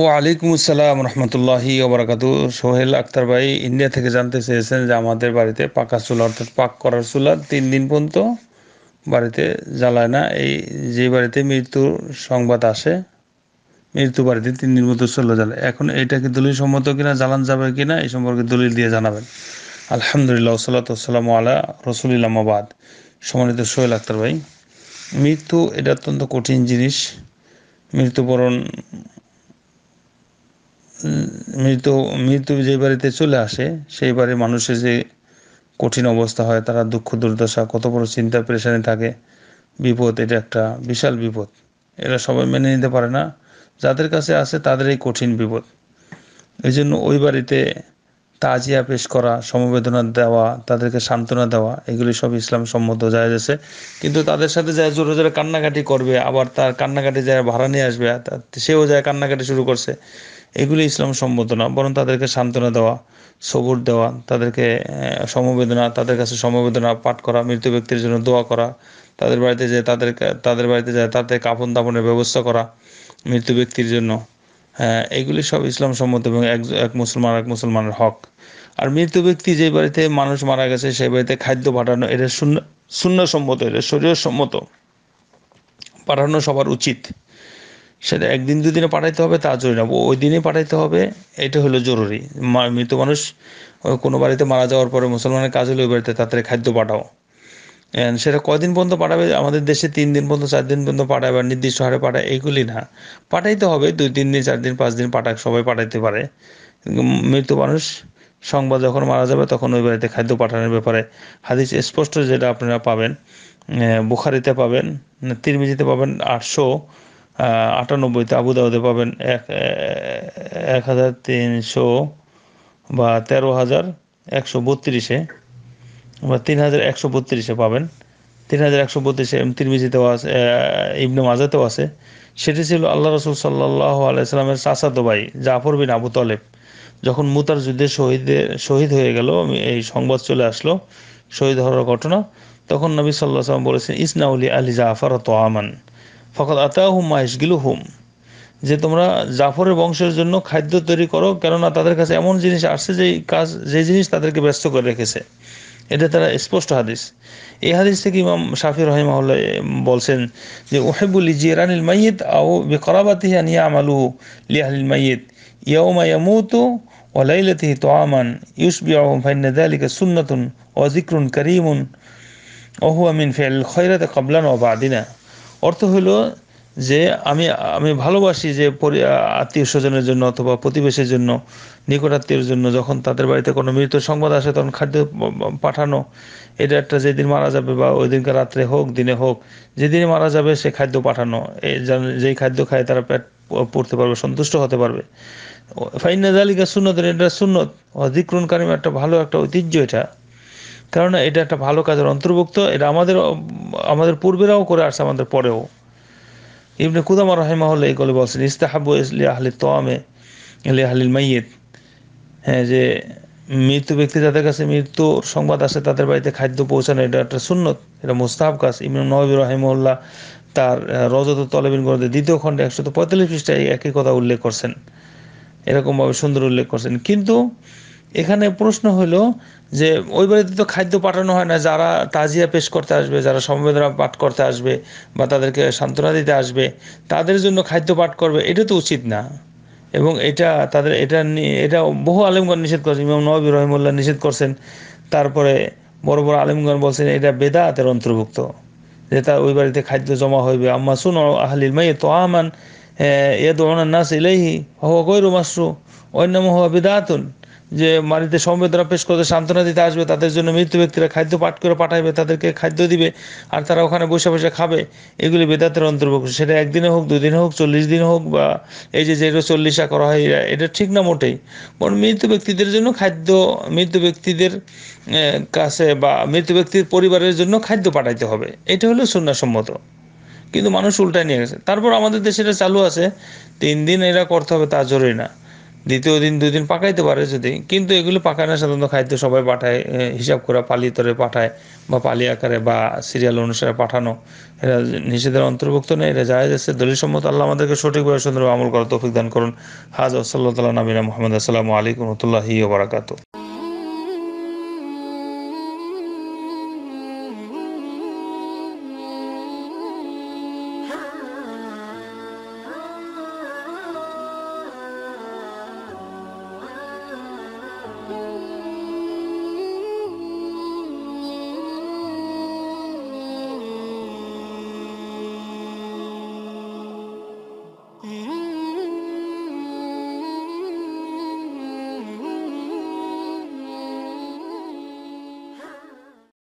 ও আলাইকুম আসসালাম রহমতুল্লাহি ওবরাকাতু সোহেল আক্তার ভাই ইন্ডিয়া থেকে জানতে চেয়েছেন যে আমাদের বাড়িতে পাকা চুলা অর্থাৎ পাক করার চুলা তিন দিন পর্যন্ত বাড়িতে জ্বালায় না এই যে বাড়িতে মৃত্যুর সংবাদ আসে মৃত্যু বাড়িতে তিন দিন পর্যন্ত চুলা জ্বালায় এখন এটা কি দলিল সম্মত কিনা জ্বালান যাবে কিনা এই সম্পর্কে দলিল দিয়ে জানাবেন আলহামদুলিল্লাহ সাল্লাতাম আলা রসুলিল্লামাবাদ সম্মানিত সোহেল আক্তার ভাই মৃত্যু এটা অত্যন্ত কঠিন জিনিস মৃত্যুবরণ মৃত মৃত্যু যে বাড়িতে চলে আসে সেই বাড়ির মানুষের যে কঠিন অবস্থা হয় তারা দুঃখ দুর্দশা কত বড় চিন্তা পেরেশানি থাকে বিপদ এটা একটা বিশাল বিপদ এরা সবাই মেনে নিতে পারে না যাদের কাছে আছে তাদের এই কঠিন বিপদ এই জন্য ওই বাড়িতে তাজিয়া পেশ করা সমবেদনা দেওয়া তাদেরকে সান্ত্বনা দেওয়া এগুলি সব ইসলাম সম্মত যায় আছে কিন্তু তাদের সাথে যায় জোরে জোরে কান্নাকাটি করবে আবার তার কান্নাকাটি যায় ভাড়া নিয়ে আসবে সেও যায় কান্নাকাটি শুরু করছে এগুলি ইসলাম সম্মত না বরং তাদেরকে সান্ত্বনা দেওয়া সবুর দেওয়া তাদেরকে সমবেদনা তাদের কাছে সমবেদনা পাঠ করা মৃত ব্যক্তির জন্য দোয়া করা তাদের বাড়িতে যে তাদের তাদের বাড়িতে যায় তাদের কাপন দাপনের ব্যবস্থা করা মৃত ব্যক্তির জন্য হ্যাঁ এগুলি সব ইসলাম সম্মত এবং এক এক মুসলমান এক মুসলমানের হক আর মৃত ব্যক্তি যে বাড়িতে মানুষ মারা গেছে সেই বাড়িতে খাদ্য পাঠানো এটা শূন্য শূন্য সম্মত এটা শরীর সম্মত পাঠানো সবার উচিত সেটা একদিন দুদিনে পাঠাইতে হবে তা জরুরি না ওই দিনে পাঠাইতে হবে এটা হলো জরুরি মৃত মানুষ কোনো বাড়িতে মারা যাওয়ার পরে মুসলমানের কাজ হলে ওই বাড়িতে তাড়াতাড়ি খাদ্য পাঠাও সেটা কদিন পর্যন্ত পাঠাবে আমাদের দেশে তিন দিন পর্যন্ত চার দিন পর্যন্ত পাঠায় বা নির্দিষ্ট হারে পাঠায় এগুলি না পাঠাইতে হবে দুই তিন দিন চার দিন পাঁচ দিন পাঠাক সবাই পাঠাইতে পারে মৃত মানুষ সংবাদ যখন মারা যাবে তখন ওই বাড়িতে খাদ্য পাঠানোর ব্যাপারে হাদিস স্পষ্ট যেটা আপনারা পাবেন বুখারিতে পাবেন তিরমিজিতে পাবেন আটশো আটানব্বইতে আবুদাউদে পাবেন এক এক হাজার তিনশো বা তেরো হাজার একশো বত্রিশে বা তিন হাজার একশো বত্রিশে পাবেন তিন হাজার একশো বত্রিশে তিরমিজিতেও আছে ইবনে মাজাতেও আছে সেটি ছিল আল্লাহ রসুল সাল্লাহ আলাইসালামের চাচাতো ভাই জাফর বিন আবু তলেব যখন মুতার যুদ্ধে শহীদের শহীদ হয়ে গেল এই সংবাদ চলে আসলো শহীদ হওয়ার ঘটনা তখন নবী সাল্লাহ সাল্লাম বলেছেন ইসনাউলি আলী জাফর তো আমান ফকত আতাহুম মাহিসগিলু হুম যে তোমরা জাফরের বংশের জন্য খাদ্য তৈরি করো কেননা তাদের কাছে এমন জিনিস আসছে যে কাজ যে জিনিস তাদেরকে ব্যস্ত করে রেখেছে এটা তারা স্পষ্ট হাদিস এই হাদিস থেকে ইমাম শাফি রহিমাহুল্লাহ বলছেন যে ওহেবুল জিয়ারানিল মাইয়িত আও করাবাতি আনিয়া আমালু লিয়াহিল মাইয়িত ইয়াউমা ইয়ামুতু ওয়ালাইলাতিহি তো ইউসবিআহুম ফাইন্না যালিকা সুন্নাতুন ওয়া সুন্নতুন অজিক্রুন করিমুন ওহু আমিন ফেল খৈরাতে কবলান ও বাদিনা অর্থ হইল যে আমি আমি ভালোবাসি যে আত্মীয় স্বজনের জন্য অথবা প্রতিবেশের জন্য নিকটাত্মীয়ের জন্য যখন তাদের বাড়িতে কোনো মৃত সংবাদ আসে তখন খাদ্য পাঠানো এটা একটা যেদিন মারা যাবে বা ওই দিনকে রাত্রে হোক দিনে হোক যেদিন মারা যাবে সে খাদ্য পাঠানো এই যেই খাদ্য খায় তারা পেট পড়তে পারবে সন্তুষ্ট হতে পারবে ফাইনাজ আলিকা সুন্নতের এটা সুন্নত অধিক্রণকারী একটা ভালো একটা ঐতিহ্য এটা কারণ এটা একটা ভালো কাজের অন্তর্ভুক্ত এটা আমাদের আমাদের পূর্বেরাও করে আসছে আমাদের পরেও ইবনে কুদামা হলে এই গলে বলছেন ইস্তাহাবু ইসলি আহলি তোয়ামে ইলি আহলিল মাইয়েত হ্যাঁ যে মৃত্যু ব্যক্তি যাদের কাছে মৃত্যুর সংবাদ আসে তাদের বাড়িতে খাদ্য পৌঁছানো এটা একটা সুন্নত এটা মুস্তাহাব কাজ ইমন নহবির রহিমুল্লাহ তার রজত তলেবিন গ্রন্থের দ্বিতীয় খণ্ডে একশো পঁয়তাল্লিশ পৃষ্ঠায় একই কথা উল্লেখ করছেন এরকমভাবে সুন্দর উল্লেখ করছেন কিন্তু এখানে প্রশ্ন হলো যে ওই বাড়িতে তো খাদ্য পাঠানো হয় না যারা তাজিয়া পেশ করতে আসবে যারা সমবেদনা পাঠ করতে আসবে বা তাদেরকে সান্ত্বনা দিতে আসবে তাদের জন্য খাদ্য পাঠ করবে এটা তো উচিত না এবং এটা তাদের এটা এটা বহু আলেমগণ নিষেধ করেছেন ইমাম নবী রহিমুল্লাহ নিষেধ করছেন তারপরে বড় বড় আলেমগণ বলছেন এটা বেদাতের অন্তর্ভুক্ত যে তার ওই বাড়িতে খাদ্য জমা হইবে আম্মা শুন আহলিল মাই তো আমান এ দোনার নাস ইলেহি হওয়া গৈর মাসরু অন্যম হওয়া বেদাতুন যে মাটিতে সমবেদনা পেশ করতে সান্ত্বনা দিতে আসবে তাদের জন্য মৃত্যু ব্যক্তিরা খাদ্য পাঠ করে পাঠাইবে তাদেরকে খাদ্য দিবে আর তারা ওখানে বসে বসে খাবে এগুলি বেদাতের অন্তর্ভুক্ত সেটা একদিনে হোক দুদিনে হোক চল্লিশ দিন হোক বা এই যে যেটা চল্লিশা করা হয় এটা ঠিক না মোটেই বরং মৃত্যু ব্যক্তিদের জন্য খাদ্য মৃত্যু ব্যক্তিদের কাছে বা মৃত্যু ব্যক্তির পরিবারের জন্য খাদ্য পাঠাইতে হবে এটা হলো সন্ন্যাসম্মত কিন্তু মানুষ উল্টায় নিয়ে গেছে তারপর আমাদের দেশে এটা চালু আছে তিন দিন এরা করতে হবে তা জরুরি না দ্বিতীয় দিন দুই দিন পাকাইতে পারে যদি কিন্তু এগুলো পাকায় না সাধারণত খাদ্য সবাই পাঠায় হিসাব করে তরে পাঠায় বা পালি আকারে বা সিরিয়াল অনুসারে পাঠানো এরা নিষেধের অন্তর্ভুক্ত নেই এরা যায় যাচ্ছে দলিল সম্মত আল্লাহ আমাদেরকে সঠিকভাবে সুন্দরভাবে আমল করা তৌফিক দান করুন হাজ ওসল্লা তালা নবীনা মোহাম্মদ আসসালামু আলাইকুম রহমতুল্লাহি ওবরাকাতু